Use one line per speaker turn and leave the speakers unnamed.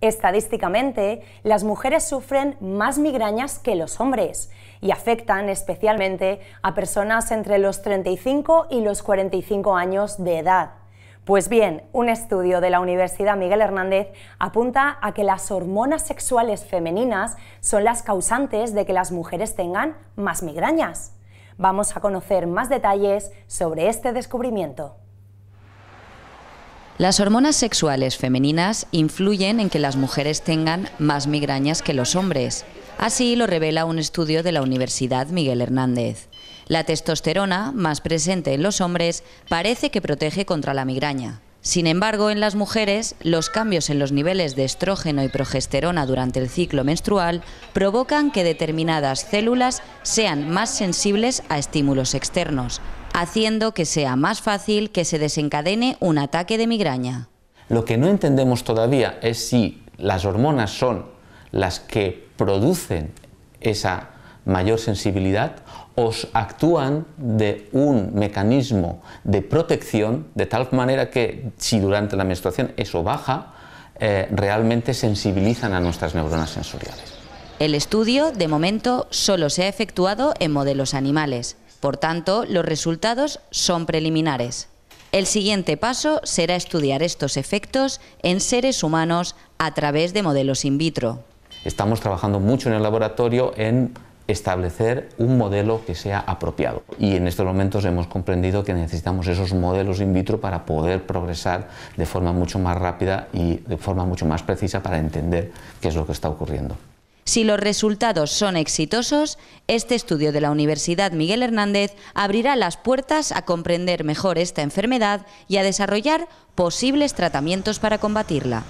Estadísticamente, las mujeres sufren más migrañas que los hombres y afectan especialmente a personas entre los 35 y los 45 años de edad. Pues bien, un estudio de la Universidad Miguel Hernández apunta a que las hormonas sexuales femeninas son las causantes de que las mujeres tengan más migrañas. Vamos a conocer más detalles sobre este descubrimiento.
Las hormonas sexuales femeninas influyen en que las mujeres tengan más migrañas que los hombres. Así lo revela un estudio de la Universidad Miguel Hernández. La testosterona, más presente en los hombres, parece que protege contra la migraña. Sin embargo, en las mujeres, los cambios en los niveles de estrógeno y progesterona durante el ciclo menstrual provocan que determinadas células sean más sensibles a estímulos externos, haciendo que sea más fácil que se desencadene un ataque de migraña.
Lo que no entendemos todavía es si las hormonas son las que producen esa mayor sensibilidad, os actúan de un mecanismo de protección de tal manera que si durante la menstruación eso baja, eh, realmente sensibilizan a nuestras neuronas sensoriales.
El estudio, de momento, solo se ha efectuado en modelos animales. Por tanto, los resultados son preliminares. El siguiente paso será estudiar estos efectos en seres humanos a través de modelos in vitro.
Estamos trabajando mucho en el laboratorio en establecer un modelo que sea apropiado. Y en estos momentos hemos comprendido que necesitamos esos modelos in vitro para poder progresar de forma mucho más rápida y de forma mucho más precisa para entender qué es lo que está ocurriendo.
Si los resultados son exitosos, este estudio de la Universidad Miguel Hernández abrirá las puertas a comprender mejor esta enfermedad y a desarrollar posibles tratamientos para combatirla.